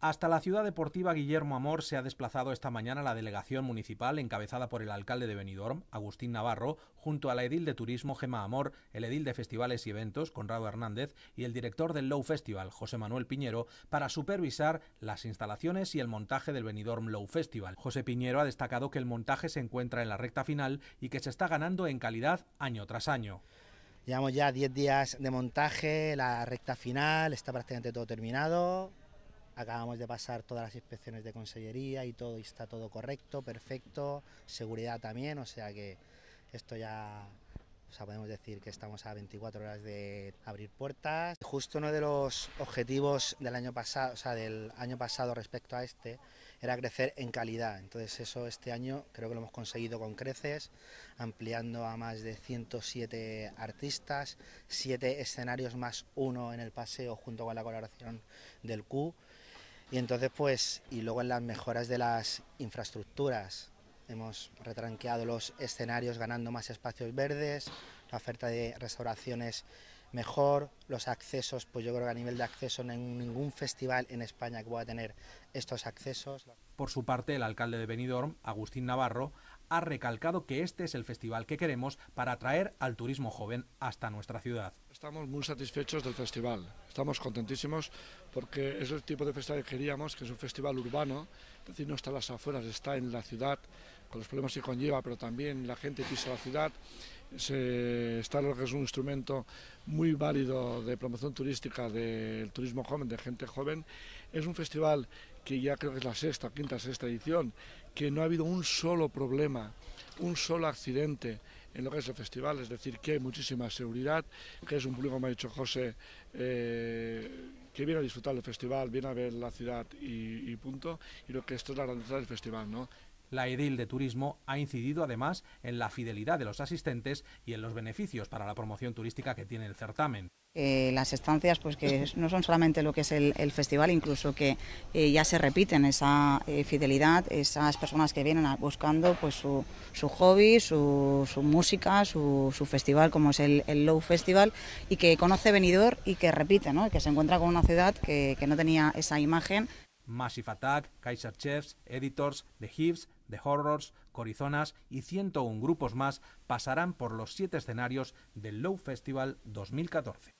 Hasta la ciudad deportiva Guillermo Amor se ha desplazado esta mañana la delegación municipal encabezada por el alcalde de Benidorm, Agustín Navarro, junto a la edil de turismo Gema Amor, el edil de festivales y eventos, Conrado Hernández, y el director del Low Festival, José Manuel Piñero, para supervisar las instalaciones y el montaje del Benidorm Low Festival. José Piñero ha destacado que el montaje se encuentra en la recta final y que se está ganando en calidad año tras año. Llevamos ya 10 días de montaje, la recta final está prácticamente todo terminado, Acabamos de pasar todas las inspecciones de consellería y todo está todo correcto, perfecto, seguridad también, o sea que esto ya o sea, podemos decir que estamos a 24 horas de abrir puertas. Justo uno de los objetivos del año pasado, o sea, del año pasado respecto a este, era crecer en calidad. Entonces eso este año creo que lo hemos conseguido con creces, ampliando a más de 107 artistas, 7 escenarios más uno en el paseo junto con la colaboración del Q. Y entonces, pues, y luego en las mejoras de las infraestructuras, hemos retranqueado los escenarios ganando más espacios verdes, la oferta de restauraciones mejor, los accesos, pues yo creo que a nivel de acceso no hay ningún festival en España que pueda tener estos accesos. Por su parte, el alcalde de Benidorm, Agustín Navarro, ha recalcado que este es el festival que queremos para atraer al turismo joven hasta nuestra ciudad. Estamos muy satisfechos del festival estamos contentísimos porque es el tipo de festival que queríamos, que es un festival urbano, es decir, no está en las afueras, está en la ciudad, con los problemas que conlleva, pero también la gente pisa la ciudad. Se, está lo que es un instrumento muy válido de promoción turística del turismo joven, de gente joven. Es un festival que ya creo que es la sexta, quinta, sexta edición, que no ha habido un solo problema, un solo accidente en lo que es el festival, es decir, que hay muchísima seguridad, que es un público, como ha dicho José, eh, que viene a disfrutar del festival, viene a ver la ciudad y, y punto, y lo que esto es la grandeza del festival, ¿no? La edil de turismo ha incidido además en la fidelidad de los asistentes y en los beneficios para la promoción turística que tiene el certamen. Eh, las estancias pues que no son solamente lo que es el, festival, incluso que eh, ya se repiten esa eh, fidelidad, esas personas que vienen buscando pues su, su hobby, su, música, su, festival como es el, Low Festival y que conoce venidor y que repite, ¿no? que se encuentra con una ciudad que, no tenía esa imagen. Massive Attack, Kaiser Chefs, Editors, The Hives, The Horrors, Corizonas y 101 grupos más pasarán por los siete escenarios del Low Festival 2014.